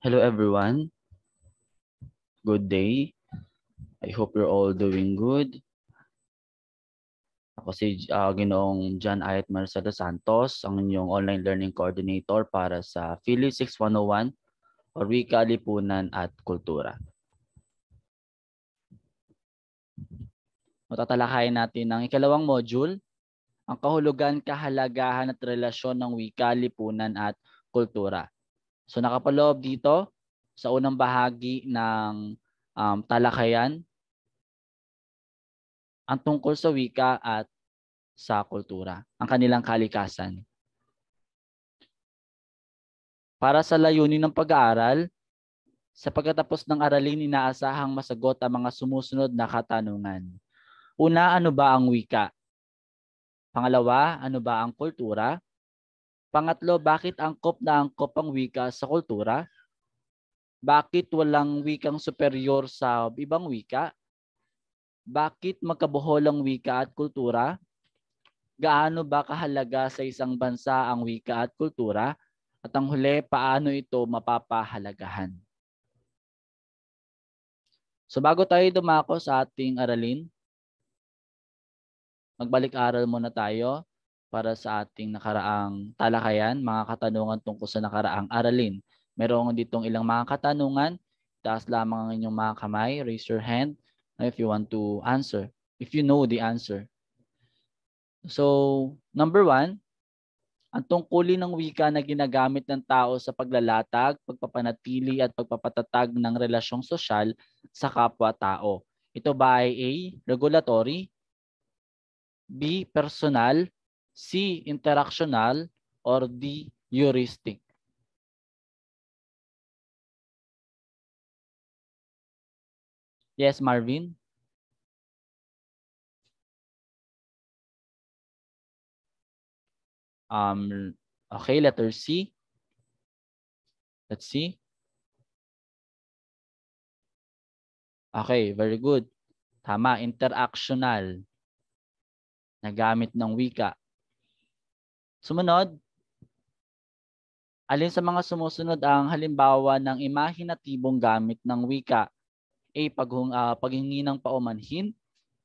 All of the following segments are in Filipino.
Hello, everyone. Good day. I hope you're all doing good. Ako si uh, Ginoong John Ayat Marcelo Santos, ang inyong online learning coordinator para sa Philly 6101 or Wika, Lipunan at Kultura. Matatalakayan natin ang ikalawang module, ang kahulugan, kahalagahan at relasyon ng wika, lipunan at kultura. So nakapaloob dito sa unang bahagi ng um, talakayan ang tungkol sa wika at sa kultura, ang kanilang kalikasan. Para sa layunin ng pag-aaral, sa pagkatapos ng aralin, inaasahang masagot ang mga sumusunod na katanungan. Una, ano ba ang wika? Pangalawa, ano ba ang kultura? Pangatlo, bakit angkop na angkop ang wika sa kultura? Bakit walang wikang superior sa ibang wika? Bakit magkabuhol ang wika at kultura? Gaano ba kahalaga sa isang bansa ang wika at kultura? At ang huli, paano ito mapapahalagahan? So bago tayo dumako sa ating aralin, magbalik-aral muna tayo para sa ating nakaraang talakayan, mga katanungan tungkol sa nakaraang aralin. Meron ditong ilang mga katanungan. Taas lamang ang inyong mga kamay. Raise your hand uh, if you want to answer. If you know the answer. So, number one, ang tungkulin ng wika na ginagamit ng tao sa paglalatag, pagpapanatili at pagpapatatag ng relasyong sosyal sa kapwa-tao. Ito ba ay A, regulatory, B, personal, C, interactional, or D, heuristic. Yes, Marvin? Um, okay, letter C. Let's see. Okay, very good. Tama, interactional. Nagamit ng wika. Sumunod, alin sa mga sumusunod ang halimbawa ng imahinatibong gamit ng wika? A. Paghung, uh, paghingi ng paumanhin.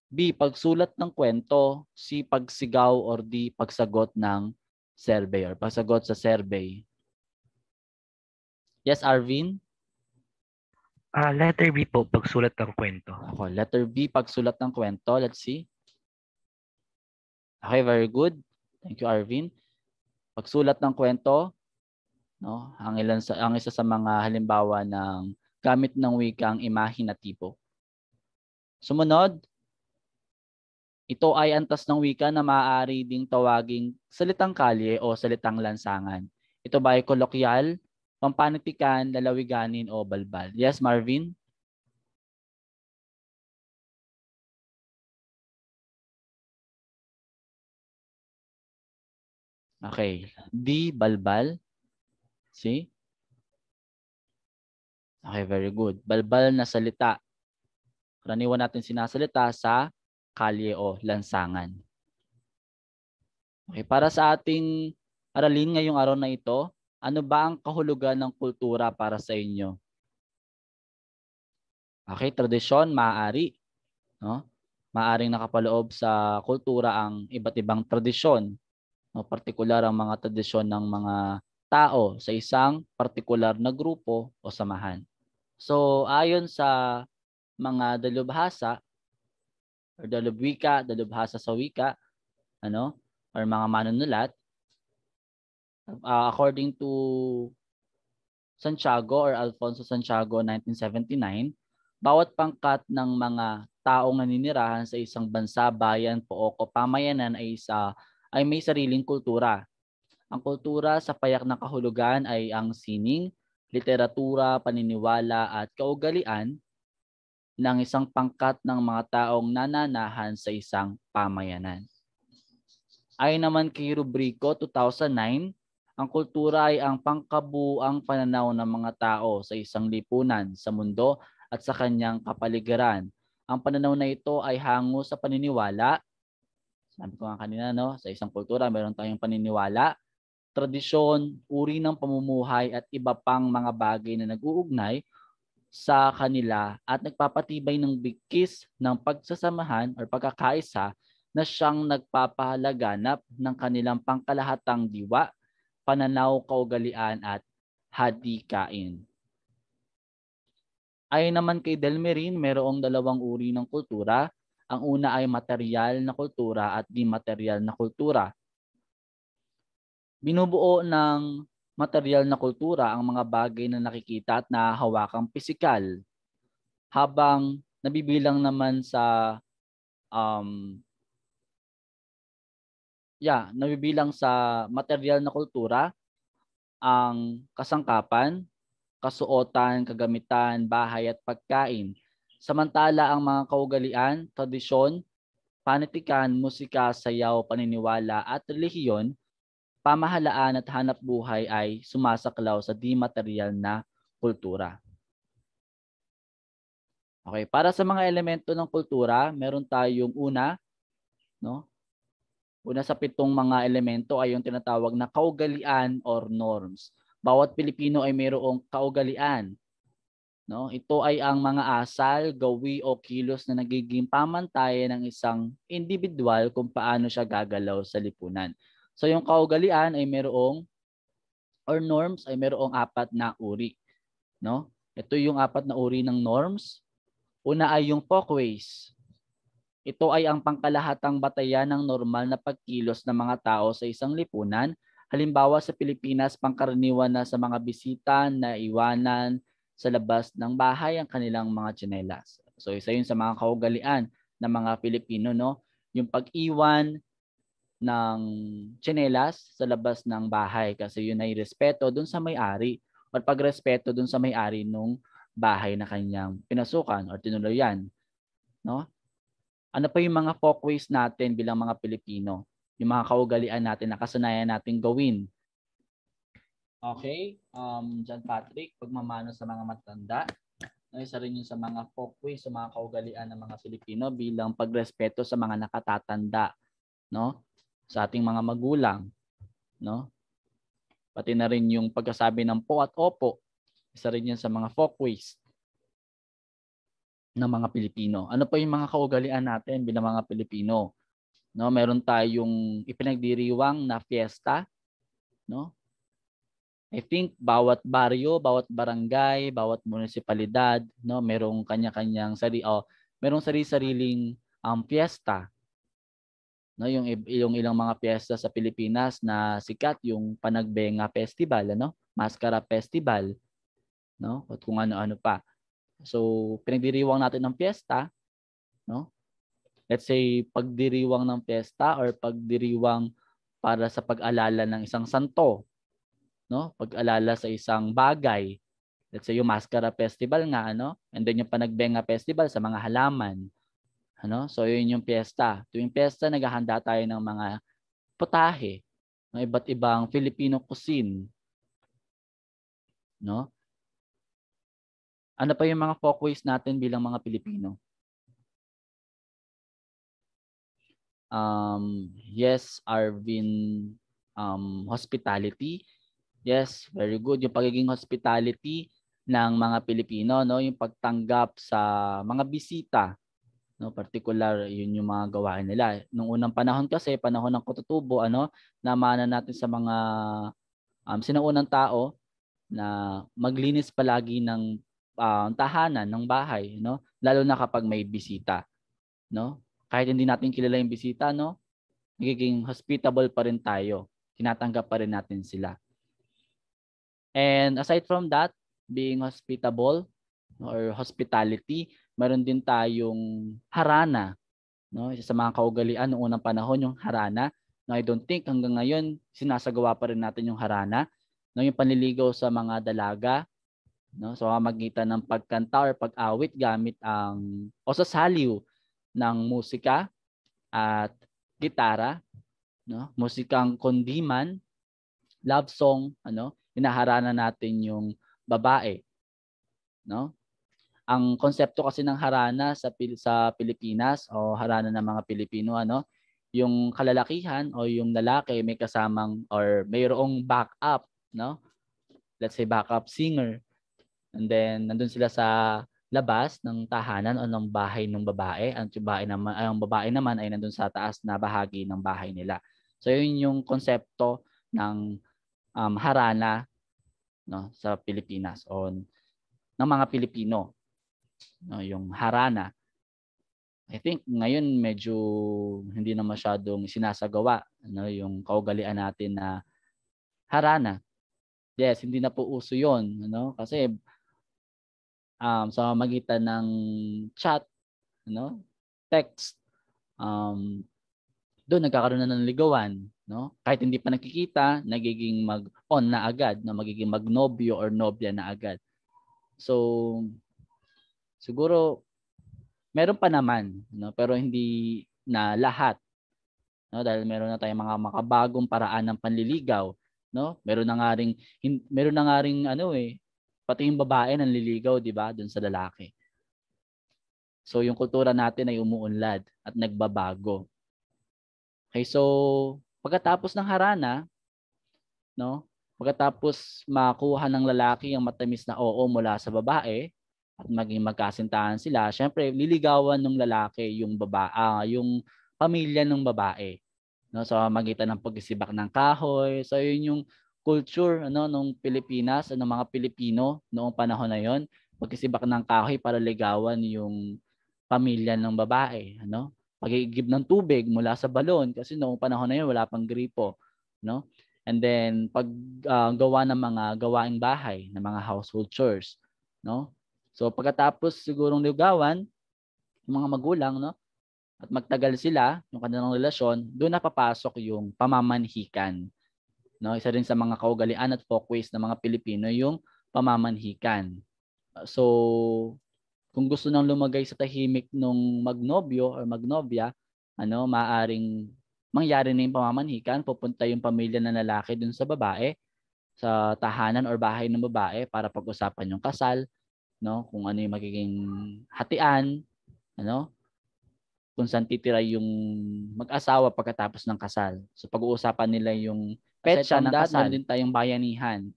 B. Pagsulat ng kwento. C. Pagsigaw or D. Pagsagot ng survey or pagsagot sa survey. Yes, Arvin? Uh, letter B po, pagsulat ng kwento. Okay, letter B, pagsulat ng kwento. Let's see. Okay, very good. Thank you, Arvin pagsulat ng kwento, no? Ang ilan sa ang isa sa mga halimbawa ng gamit ng wikang imahinatibo. Sumunod, ito ay antas ng wika na maaari ding tawaging salitang kalye o salitang lansangan. Ito ba ay kolokyal, pampanitikan, lalawiganin o balbal? Yes, Marvin? Okay. D, balbal. See? Okay, very good. Balbal na salita. Karaniwan natin sinasalita sa kalye o lansangan. Okay, para sa ating aralin ngayong araw na ito, ano ba ang kahulugan ng kultura para sa inyo? Okay, tradisyon, maaari. No? Maaring nakapaloob sa kultura ang iba't ibang tradisyon no, partikular ang mga tradisyon ng mga tao sa isang partikular na grupo o samahan. So ayon sa mga dalubhasa or dalubwika, dalubhasa sa wika, ano, or mga manunulat, uh, according to Santiago or Alfonso Santiago 1979, bawat pangkat ng mga taong naninirahan sa isang bansa, bayan, pook o pamayanan ay isa ay may sariling kultura. Ang kultura sa payak na kahulugan ay ang sining, literatura, paniniwala at kaugalian ng isang pangkat ng mga taong nananahan sa isang pamayanan. Ayon naman kay Rubrico 2009, ang kultura ay ang pangkabuang pananaw ng mga tao sa isang lipunan, sa mundo at sa kanyang kapaligiran. Ang pananaw na ito ay hango sa paniniwala, sabi ko nga kanina, no, sa isang kultura, meron tayong paniniwala, tradisyon, uri ng pamumuhay at iba pang mga bagay na nag-uugnay sa kanila at nagpapatibay ng bigkis ng pagsasamahan or pagkakaisa na siyang nagpapahalaganap ng kanilang pangkalahatang diwa, pananaw, kaugalian at hadikain. Ayon naman kay Delmerin, merong dalawang uri ng kultura, ang una ay material na kultura at di material na kultura. Binubuo ng material na kultura ang mga bagay na nakikita at nahahawakang pisikal. Habang nabibilang naman sa um, yeah, nabibilang sa material na kultura ang kasangkapan, kasuotan, kagamitan, bahay at pagkain. Samantala ang mga kaugalian, tradisyon, panitikan, musika, sayaw, paniniwala at relihiyon, pamahalaan at hanap buhay ay sumasaklaw sa di material na kultura. Okay, para sa mga elemento ng kultura, meron tayong una, no? Una sa pitong mga elemento ay yung tinatawag na kaugalian or norms. Bawat Pilipino ay mayroong kaugalian No? Ito ay ang mga asal, gawi o kilos na nagiging pamantayan ng isang individual kung paano siya gagalaw sa lipunan. So yung kaugalian ay merong or norms ay merong apat na uri. No? Ito yung apat na uri ng norms. Una ay yung folkways. Ito ay ang pangkalahatang batayan ng normal na pagkilos ng mga tao sa isang lipunan. Halimbawa sa Pilipinas, pangkaraniwan na sa mga bisita, na iwanan, sa labas ng bahay ang kanilang mga tsinelas. So isa yun sa mga kaugalian ng mga Pilipino, no? Yung pag-iwan ng tsinelas sa labas ng bahay kasi yun ay respeto dun sa may-ari or pagrespeto dun sa may-ari nung bahay na kanyang pinasukan o tinuloyan. No? Ano pa yung mga folkways natin bilang mga Pilipino? Yung mga kaugalian natin na kasanayan natin gawin Okay? Um, John Patrick, pagmamano sa mga matanda. Isa rin yun sa mga folkways, sa mga kaugalian ng mga Filipino bilang pagrespeto sa mga nakatatanda. No? Sa ating mga magulang. No? Pati na rin yung pagkasabi ng po at opo. Isa rin yan sa mga folkways ng mga Pilipino. Ano pa yung mga kaugalian natin bilang mga Pilipino? No, meron tayong ipinagdiriwang na fiesta, no? I think bawat baryo, bawat barangay, bawat munisipalidad, no, merong kanya-kanyang sari oh, merong sari-sariling um, piyesta. No, yung yung ilang mga piyesta sa Pilipinas na sikat yung Panagbenga Festival, ano? Mascara Festival, no? At kung ano-ano pa. So, pinagdiriwang natin ng piyesta, no? Let's say pagdiriwang ng piyesta or pagdiriwang para sa pag-alala ng isang santo, no? Pag-alala sa isang bagay. Let's say yung Mascara Festival nga, ano? And then yung Panagbenga Festival sa mga halaman. Ano? So yun yung piyesta. Tuwing piyesta, naghahanda tayo ng mga putahe ng iba't ibang Filipino cuisine. No? Ano pa yung mga focus natin bilang mga Pilipino? Um, yes, Arvin, um, hospitality. Yes, very good. Yung pagiging hospitality ng mga Pilipino, no, yung pagtanggap sa mga bisita, no, particular yun yung mga gawain nila. Nung unang panahon kasi, panahon ng kututubo, ano, namana natin sa mga um, sinaunang tao na maglinis palagi ng uh, tahanan ng bahay, no, lalo na kapag may bisita, no. Kahit hindi natin kilala yung bisita, no, magiging hospitable pa rin tayo. Tinatanggap pa rin natin sila And aside from that, being hospitable or hospitality, meron din tayong harana. No? Isa sa mga kaugalian noong unang panahon, yung harana. No, I don't think hanggang ngayon sinasagawa pa rin natin yung harana. No, yung panliligaw sa mga dalaga. No? So, magitan ng pagkanta or pag-awit gamit ang o sa saliw ng musika at gitara, no? musikang kondiman, love song, ano? hinaharana natin yung babae. No? Ang konsepto kasi ng harana sa sa Pilipinas o harana ng mga Pilipino ano, yung kalalakihan o yung lalaki may kasamang or mayroong backup, no? Let's say backup singer. And then nandun sila sa labas ng tahanan o ng bahay ng babae. Ang babae naman, ay, ang babae naman ay nandun sa taas na bahagi ng bahay nila. So yun yung konsepto ng um, harana no sa Pilipinas on ng mga Pilipino no yung harana I think ngayon medyo hindi na masyadong sinasagawa no yung kaugalian natin na harana yes hindi na po uso yon no kasi um, sa magitan ng chat no text um doon nagkakaroon na ng ligawan no? Kahit hindi pa nakikita, nagiging mag-on na agad, no? magiging magnobyo or nobya na agad. So siguro meron pa naman, no? pero hindi na lahat. No? Dahil meron na tayong mga makabagong paraan ng panliligaw, no? Meron na nga ring meron na nga ring ano eh, pati yung babae nang liligaw, 'di ba, doon sa lalaki. So yung kultura natin ay umuunlad at nagbabago. Okay, so Pagkatapos ng harana, no? Pagkatapos makuha ng lalaki ang matamis na oo mula sa babae at maging magkasintahan sila, syempre liligawan ng lalaki yung babae, uh, ah, yung pamilya ng babae. No, so magitan ng pagsisibak ng kahoy. So yun yung culture ano nung Pilipinas, ano mga Pilipino noong panahon na yon, pagsisibak ng kahoy para ligawan yung pamilya ng babae, ano? pagigib ng tubig mula sa balon kasi noong panahon na yun wala pang gripo, no? And then pag uh, ng mga gawaing bahay, ng mga household chores, no? So pagkatapos sigurong ligawan, yung mga magulang, no? At magtagal sila, yung kanilang relasyon, doon na papasok yung pamamanhikan. No, isa rin sa mga kaugalian at folkways ng mga Pilipino yung pamamanhikan. So kung gusto nang lumagay sa tahimik nung magnobyo or magnobya, ano, maaring mangyari na yung pamamanhikan, pupunta yung pamilya na lalaki dun sa babae, sa tahanan or bahay ng babae para pag-usapan yung kasal, no? kung ano yung magiging hatian, ano? kung saan titira yung mag-asawa pagkatapos ng kasal. So pag-uusapan nila yung petsa ng kasal. Meron din tayong bayanihan,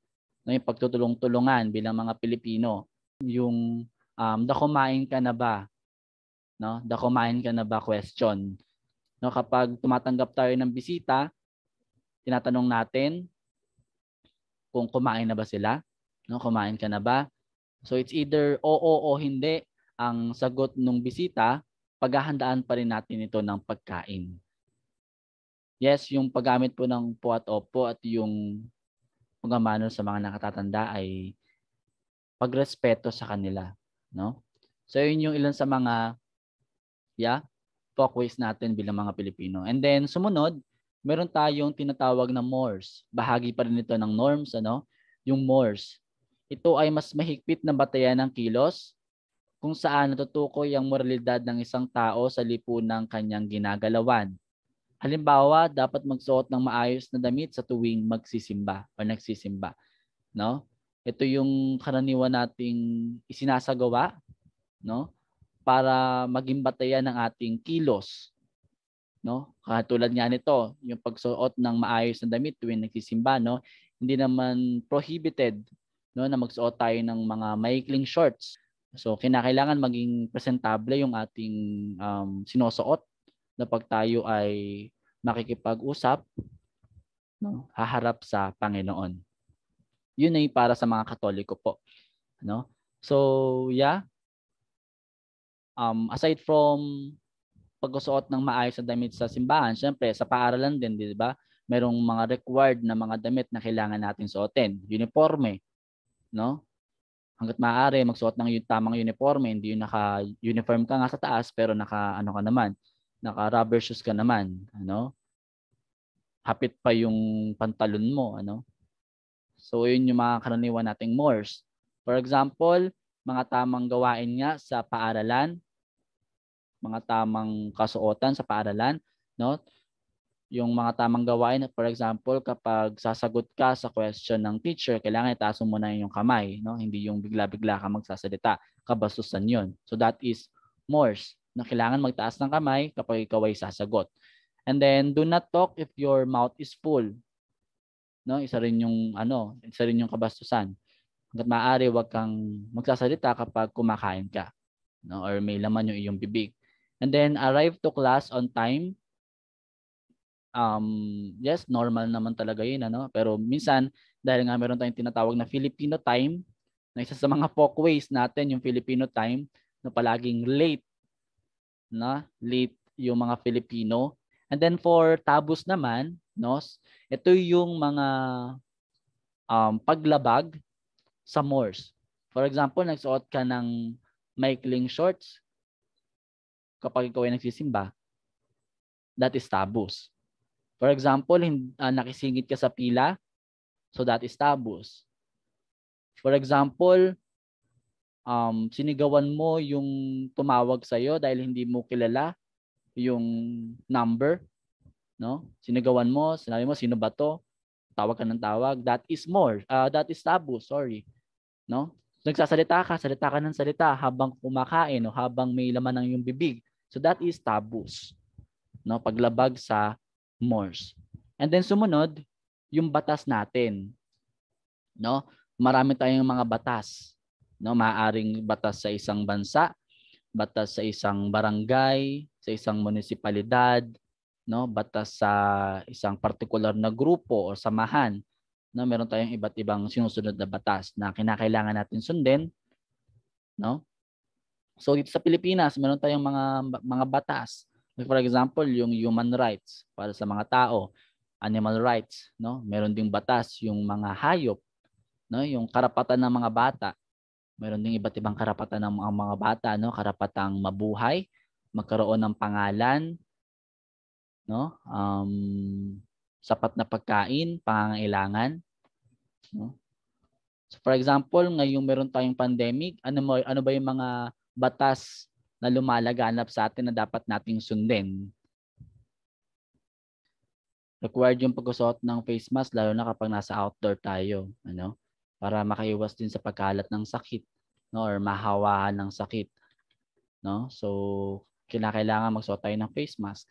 no? yung pagtutulong-tulungan bilang mga Pilipino. Yung um, the kumain ka na ba? No? The kumain ka na ba question. No, kapag tumatanggap tayo ng bisita, tinatanong natin kung kumain na ba sila, no? Kumain ka na ba? So it's either oo o hindi ang sagot ng bisita, paghahandaan pa rin natin ito ng pagkain. Yes, yung paggamit po ng po at opo at yung pagmamano sa mga nakatatanda ay pagrespeto sa kanila. No? So yun yung ilan sa mga yeah, folkways natin bilang mga Pilipino. And then sumunod, meron tayong tinatawag na mores. Bahagi pa rin ito ng norms, ano? Yung mores. Ito ay mas mahigpit na batayan ng kilos kung saan natutukoy ang moralidad ng isang tao sa lipunang kanyang ginagalawan. Halimbawa, dapat magsuot ng maayos na damit sa tuwing magsisimba o nagsisimba. No? ito yung karaniwan nating isinasagawa no para maging batayan ng ating kilos no katulad nga nito yung pagsuot ng maayos na damit tuwing nagsisimba no hindi naman prohibited no na magsuot tayo ng mga maikling shorts so kinakailangan maging presentable yung ating um, sinusuot na pag tayo ay makikipag-usap no haharap sa Panginoon yun ay para sa mga Katoliko po. No? So, yeah. Um, aside from pagsusuot ng maayos na damit sa simbahan, syempre sa paaralan din, di ba? Merong mga required na mga damit na kailangan natin suotin. Uniforme, no? Hanggat maaari, magsuot ng yung tamang uniforme, hindi yung naka-uniform ka nga sa taas pero naka-ano ka naman, naka-rubber shoes ka naman, ano? Hapit pa yung pantalon mo, ano? So yun yung mga karaniwan nating mores. For example, mga tamang gawain nga sa paaralan, mga tamang kasuotan sa paaralan, no? Yung mga tamang gawain, for example, kapag sasagot ka sa question ng teacher, kailangan itaas mo na yung kamay, no? Hindi yung bigla-bigla ka magsasalita, kabastusan 'yon. So that is mores na kailangan magtaas ng kamay kapag ikaw ay sasagot. And then, do not talk if your mouth is full no? Isa rin yung ano, isa rin yung kabastusan. Hangga't maaari wag kang magsasalita kapag kumakain ka, no? Or may laman yung iyong bibig. And then arrive to class on time. Um, yes, normal naman talaga 'yun, ano? Pero minsan dahil nga meron tayong tinatawag na Filipino time, na isa sa mga mm-hmm. folkways natin yung Filipino time na palaging late na late yung mga Filipino. And then for tabus naman, Nos. Ito yung mga um, paglabag sa Morse. For example, nagsuot ka ng maikling shorts kapag ikaw ay nagsisimba. That is tabus. For example, uh, nakisingit ka sa pila. So that is tabus. For example, um, sinigawan mo yung tumawag sa'yo dahil hindi mo kilala yung number no? Sinagawan mo, sinabi mo sino ba to? Tawag ka ng tawag. That is more. Uh, that is tabu, sorry. No? Nagsasalita ka, salita ka ng salita habang kumakain o habang may laman ng iyong bibig. So that is tabus. No? Paglabag sa mores. And then sumunod, yung batas natin. No? Marami tayong mga batas. No, maaring batas sa isang bansa, batas sa isang barangay, sa isang munisipalidad, no batas sa isang particular na grupo o samahan no meron tayong iba't ibang sinusunod na batas na kinakailangan natin sundin no so dito sa Pilipinas meron tayong mga mga batas like for example yung human rights para sa mga tao animal rights no meron ding batas yung mga hayop no yung karapatan ng mga bata meron ding iba't ibang karapatan ng mga bata no karapatang mabuhay magkaroon ng pangalan no? Um, sapat na pagkain, pangangailangan, no? So for example, ngayong meron tayong pandemic, ano mo, ano ba yung mga batas na lumalaganap sa atin na dapat nating sundin? Required yung pagsusuot ng face mask lalo na kapag nasa outdoor tayo, ano? Para makaiwas din sa pagkalat ng sakit, no? Or mahawahan ng sakit, no? So, kinakailangan magsuot tayo ng face mask.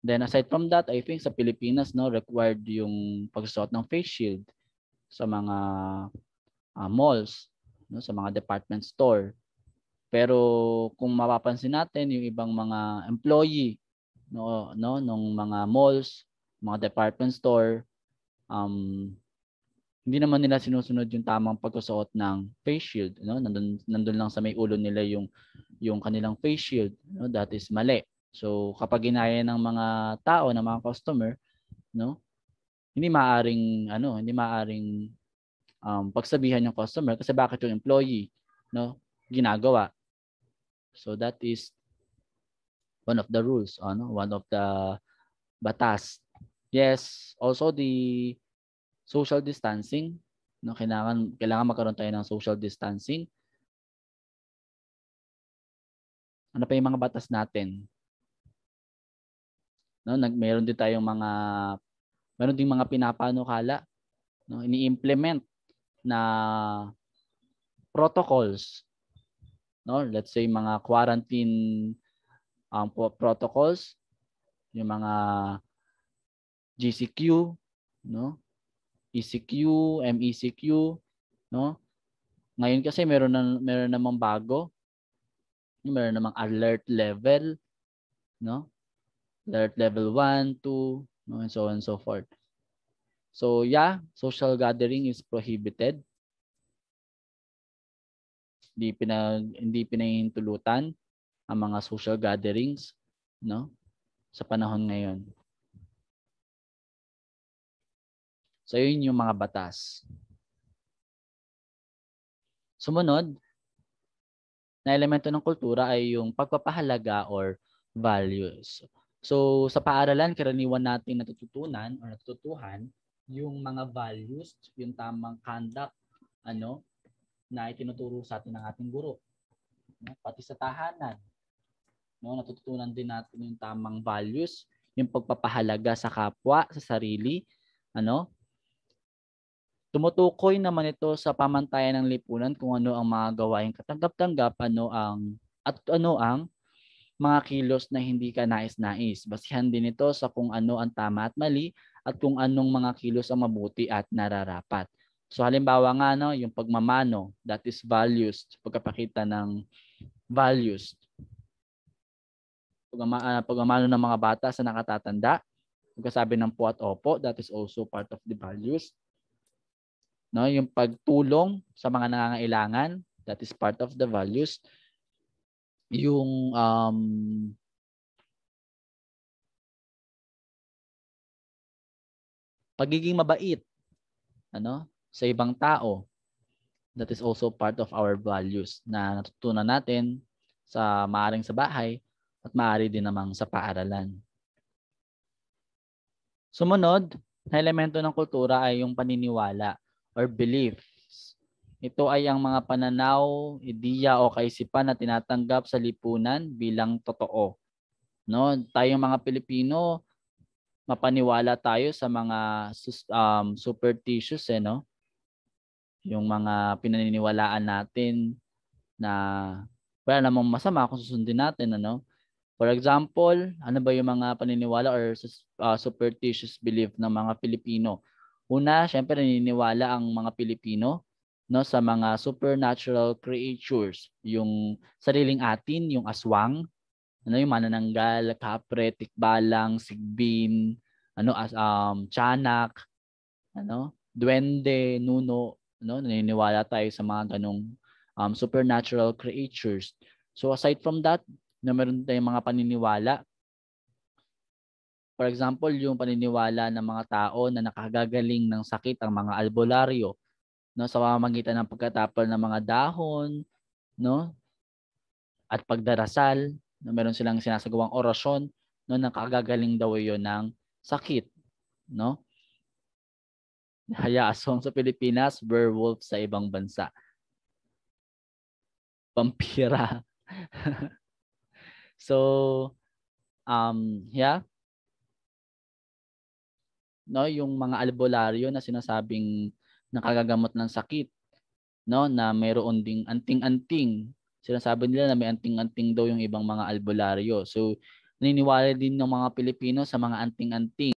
Then aside from that, I think sa Pilipinas no required yung pagsuot ng face shield sa mga uh, malls, no, sa mga department store. Pero kung mapapansin natin yung ibang mga employee no no nung mga malls, mga department store um hindi naman nila sinusunod yung tamang pagsusuot ng face shield, no? Nandun nandun lang sa may ulo nila yung yung kanilang face shield, no? That is mali. So kapag ginaya ng mga tao, ng mga customer, no? Hindi maaring ano, hindi maaring um, pagsabihan yung customer kasi bakit yung employee, no, ginagawa. So that is one of the rules, ano, one of the batas. Yes, also the social distancing, no, kailangan kailangan magkaroon tayo ng social distancing. Ano pa yung mga batas natin? No, nag meron din tayong mga meron ding mga pinapanukala, no, ini-implement na protocols. No, let's say mga quarantine um, protocols, yung mga GCQ, no? ECQ, MECQ, no? Ngayon kasi meron na meron namang bago. Meron namang alert level, no? alert level 1, 2, and so on and so forth. So yeah, social gathering is prohibited. Hindi pinag hindi pinahintulutan ang mga social gatherings, no? Sa panahon ngayon. So yun yung mga batas. Sumunod na elemento ng kultura ay yung pagpapahalaga or values. So sa paaralan, karaniwan natin natututunan or natututuhan yung mga values, yung tamang conduct ano na itinuturo sa atin ng ating guro. Pati sa tahanan, no, natututunan din natin yung tamang values, yung pagpapahalaga sa kapwa, sa sarili, ano? Tumutukoy naman ito sa pamantayan ng lipunan kung ano ang mga gawain katanggap-tanggap, ano ang at ano ang mga kilos na hindi ka nais-nais. Basihan din ito sa kung ano ang tama at mali at kung anong mga kilos ang mabuti at nararapat. So halimbawa nga no, yung pagmamano, that is values, pagkapakita ng values. Pagmama, uh, pagmamano ng mga bata sa nakatatanda, pagkasabi ng po at opo, that is also part of the values. No, yung pagtulong sa mga nangangailangan, that is part of the values yung um, pagiging mabait ano sa ibang tao that is also part of our values na natutunan natin sa maaring sa bahay at maari din namang sa paaralan. Sumunod na elemento ng kultura ay yung paniniwala or belief ito ay ang mga pananaw, ideya o kaisipan na tinatanggap sa lipunan bilang totoo. No, tayong mga Pilipino mapaniwala tayo sa mga um, superstitious eh no. Yung mga pinaniniwalaan natin na wala namang masama kung susundin natin ano. For example, ano ba yung mga paniniwala or uh, superstitious belief ng mga Pilipino? Una, syempre naniniwala ang mga Pilipino no sa mga supernatural creatures, yung sariling atin, yung aswang, ano yung manananggal, kapre, tikbalang, sigbin, ano as um tiyanak, ano, duwende, nuno, no, naniniwala tayo sa mga ganong um, supernatural creatures. So aside from that, na meron tayong mga paniniwala. For example, yung paniniwala ng mga tao na nakagagaling ng sakit ang mga albularyo no sa pamamagitan ng pagkatapal ng mga dahon no at pagdarasal no meron silang sinasagawang orasyon no nakagagaling daw yon ng sakit no Haya aswang sa Pilipinas, werewolf sa ibang bansa. Pampira. so, um, yeah. No, yung mga albularyo na sinasabing nakagagamot ng sakit no na mayroon ding anting-anting sinasabi nila na may anting-anting daw yung ibang mga albularyo so naniniwala din ng mga Pilipino sa mga anting-anting